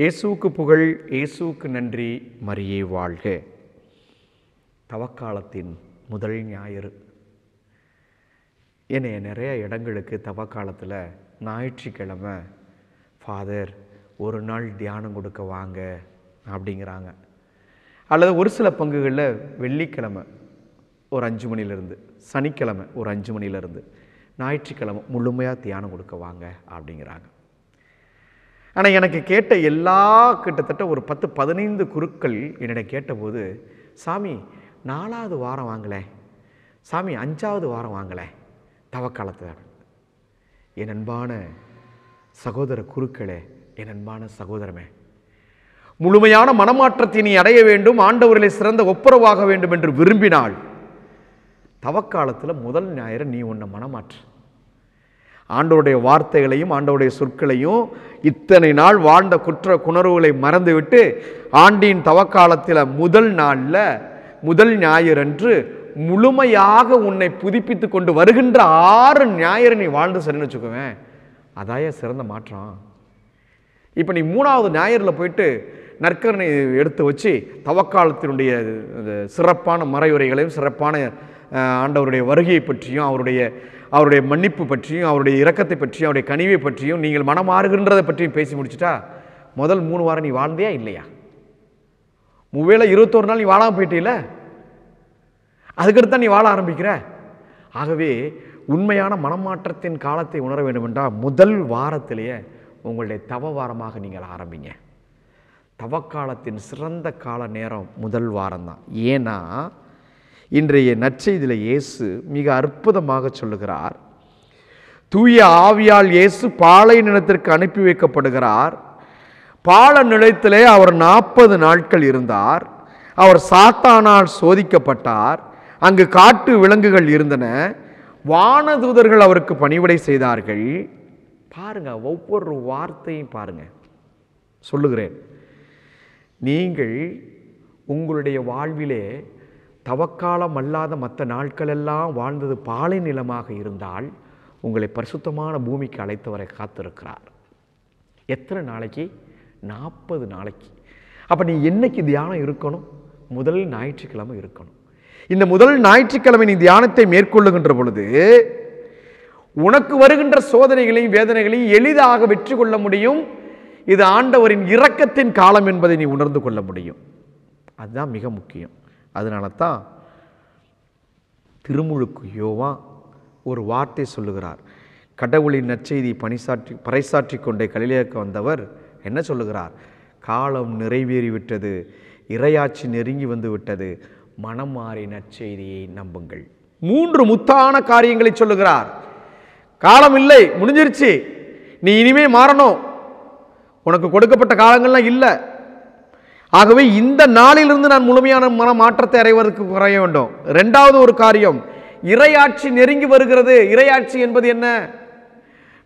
இயேசுவுக்கு புகழ் இயேசுவுக்கு நன்றி மரியே வாழ்க தவக்காலத்தின் முதல் ஞாயிறு என்னைய நிறைய இடங்களுக்கு தவக்காலத்தில் ஞாயிற்றுக்கிழமை ஃபாதர் ஒரு நாள் தியானம் கொடுக்க வாங்க அப்படிங்கிறாங்க அல்லது ஒரு சில பங்குகளில் வெள்ளிக்கிழமை ஒரு அஞ்சு மணிலேருந்து சனிக்கிழமை ஒரு அஞ்சு மணிலேருந்து ஞாயிற்றுக்கிழமை முழுமையாக தியானம் கொடுக்க வாங்க அப்படிங்கிறாங்க ஆனால் எனக்கு கேட்ட எல்லா கிட்டத்தட்ட ஒரு பத்து பதினைந்து குருக்கள் என்னிடம் கேட்டபோது சாமி நாலாவது வாரம் வாங்கலை சாமி அஞ்சாவது வாரம் வாங்கலை தவக்காலத்தில் என் அன்பான சகோதர குருக்களே என் அன்பான சகோதரமே முழுமையான மனமாற்றத்தை நீ அடைய வேண்டும் ஆண்டவர்களை சிறந்த ஒப்புரவாக வேண்டும் என்று விரும்பினால் தவக்காலத்தில் முதல் ஞாயிறு நீ உன்னை மனமாற்று ஆண்டவருடைய வார்த்தைகளையும் ஆண்டவருடைய சொற்களையும் இத்தனை நாள் வாழ்ந்த குற்ற குணர்வுகளை மறந்துவிட்டு ஆண்டின் தவக்காலத்தில் முதல் நாளில் முதல் ஞாயிறன்று முழுமையாக உன்னை புதுப்பித்து கொண்டு வருகின்ற ஆறு ஞாயிறு நீ வாழ்ந்து சரின்னு வச்சுக்குவேன் அதாய சிறந்த மாற்றம் இப்போ நீ மூணாவது ஞாயிறில் போயிட்டு நற்கரணை எடுத்து வச்சு தவக்காலத்தினுடைய சிறப்பான மறையுரைகளையும் சிறப்பான ஆண்டவருடைய வருகையை பற்றியும் அவருடைய அவருடைய மன்னிப்பு பற்றியும் அவருடைய இரக்கத்தை பற்றியும் அவருடைய கனிவை பற்றியும் நீங்கள் மனம் மாறுகின்றதை பற்றியும் பேசி முடிச்சுட்டா முதல் மூணு வாரம் நீ வாழ்ந்தியா இல்லையா ஒருவேளை இருபத்தோரு நாள் நீ வாழாமல் போயிட்டீல அதுக்கடுத்து நீ வாழ ஆரம்பிக்கிற ஆகவே உண்மையான மனமாற்றத்தின் காலத்தை உணர வேண்டும் என்றால் முதல் வாரத்திலேயே உங்களுடைய தவ வாரமாக நீங்கள் ஆரம்பிங்க தவக்காலத்தின் சிறந்த கால நேரம் முதல் வாரம்தான் ஏன்னா இன்றைய நற்செய்தியில் இயேசு மிக அற்புதமாக சொல்லுகிறார் தூய ஆவியால் இயேசு பாலை நிலத்திற்கு அனுப்பி வைக்கப்படுகிறார் பால நிலத்திலே அவர் நாற்பது நாட்கள் இருந்தார் அவர் சாத்தானால் சோதிக்கப்பட்டார் அங்கு காட்டு விலங்குகள் இருந்தன வானதூதர்கள் அவருக்கு பணிவிடை செய்தார்கள் பாருங்க ஒவ்வொரு வார்த்தையும் பாருங்க சொல்லுகிறேன் நீங்கள் உங்களுடைய வாழ்விலே தவக்காலம் அல்லாத மற்ற நாட்களெல்லாம் வாழ்ந்தது பாலை நிலமாக இருந்தால் உங்களை பரிசுத்தமான பூமிக்கு அழைத்தவரை காத்திருக்கிறார் எத்தனை நாளைக்கு நாற்பது நாளைக்கு அப்போ நீ என்னைக்கு தியானம் இருக்கணும் முதல் ஞாயிற்றுக்கிழமை இருக்கணும் இந்த முதல் ஞாயிற்றுக்கிழமை நீ தியானத்தை மேற்கொள்ளுகின்ற பொழுது உனக்கு வருகின்ற சோதனைகளையும் வேதனைகளையும் எளிதாக வெற்றி கொள்ள முடியும் இது ஆண்டவரின் இரக்கத்தின் காலம் என்பதை நீ உணர்ந்து கொள்ள முடியும் அதுதான் மிக முக்கியம் அதனால தான் திருமுழுக்கு யோவா ஒரு வார்த்தை சொல்லுகிறார் கடவுளின் நற்செய்தி பனிசாற்றி பறைசாற்றி கொண்டே கலிலேக்க வந்தவர் என்ன சொல்லுகிறார் காலம் நிறைவேறிவிட்டது இரையாட்சி நெருங்கி வந்து விட்டது மனம் மாறி நற்செய்தியை நம்புங்கள் மூன்று முத்தான காரியங்களை சொல்லுகிறார் காலம் இல்லை முடிஞ்சிருச்சு நீ இனிமே மாறணும் உனக்கு கொடுக்கப்பட்ட காலங்கள்லாம் இல்லை ஆகவே இந்த நாளிலிருந்து நான் முழுமையான மன மாற்றத்தை அடைவதற்கு குறைய வேண்டும் ரெண்டாவது ஒரு காரியம் இரையாட்சி நெருங்கி வருகிறது இரையாட்சி என்பது என்ன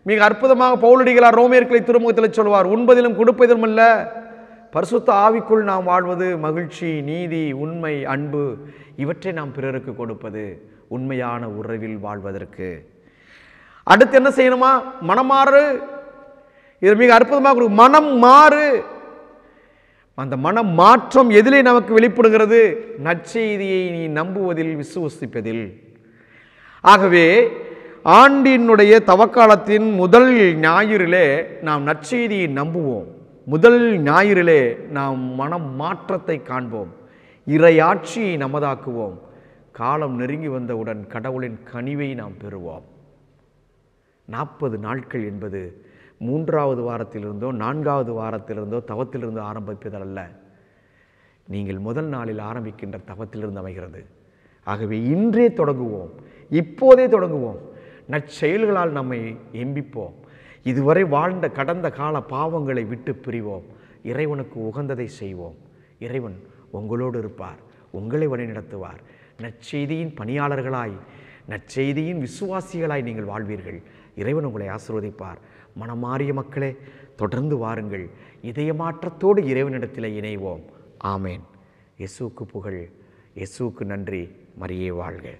மிக அற்புதமாக பௌலடிகளார் ரோமியர்களை திருமுகத்தில் சொல்வார் உண்பதிலும் கொடுப்பதிலும் அல்ல பரிசுத்த ஆவிக்குள் நாம் வாழ்வது மகிழ்ச்சி நீதி உண்மை அன்பு இவற்றை நாம் பிறருக்கு கொடுப்பது உண்மையான உறவில் வாழ்வதற்கு அடுத்து என்ன செய்யணுமா மனம் மாறு இது மிக அற்புதமாக மனம் மாறு அந்த மன மாற்றம் எதிலே நமக்கு வெளிப்படுகிறது நற்செய்தியை நீ நம்புவதில் விசுவசிப்பதில் ஆகவே ஆண்டினுடைய தவக்காலத்தின் முதல் ஞாயிறிலே நாம் நற்செய்தியை நம்புவோம் முதல் ஞாயிறிலே நாம் மனம் மாற்றத்தை காண்போம் இறையாட்சியை நமதாக்குவோம் காலம் நெருங்கி வந்தவுடன் கடவுளின் கனிவை நாம் பெறுவோம் நாற்பது நாட்கள் என்பது மூன்றாவது வாரத்திலிருந்தோ நான்காவது வாரத்திலிருந்தோ தவத்திலிருந்து ஆரம்பிப்பதல்ல நீங்கள் முதல் நாளில் ஆரம்பிக்கின்ற தவத்திலிருந்து அமைகிறது ஆகவே இன்றே தொடங்குவோம் இப்போதே தொடங்குவோம் நற்செயல்களால் நம்மை எம்பிப்போம் இதுவரை வாழ்ந்த கடந்த கால பாவங்களை விட்டு பிரிவோம் இறைவனுக்கு உகந்ததை செய்வோம் இறைவன் உங்களோடு இருப்பார் உங்களை வழிநடத்துவார் நற்செய்தியின் பணியாளர்களாய் நற்செய்தியின் விசுவாசிகளாய் நீங்கள் வாழ்வீர்கள் இறைவன் உங்களை ஆசிர்வதிப்பார் மனமாறிய மக்களே தொடர்ந்து வாருங்கள் இதயமாற்றத்தோடு இறைவனிடத்தில் இணைவோம் ஆமேன் இயேசுக்கு புகழ் இயேசுக்கு நன்றி மரியே வாழ்க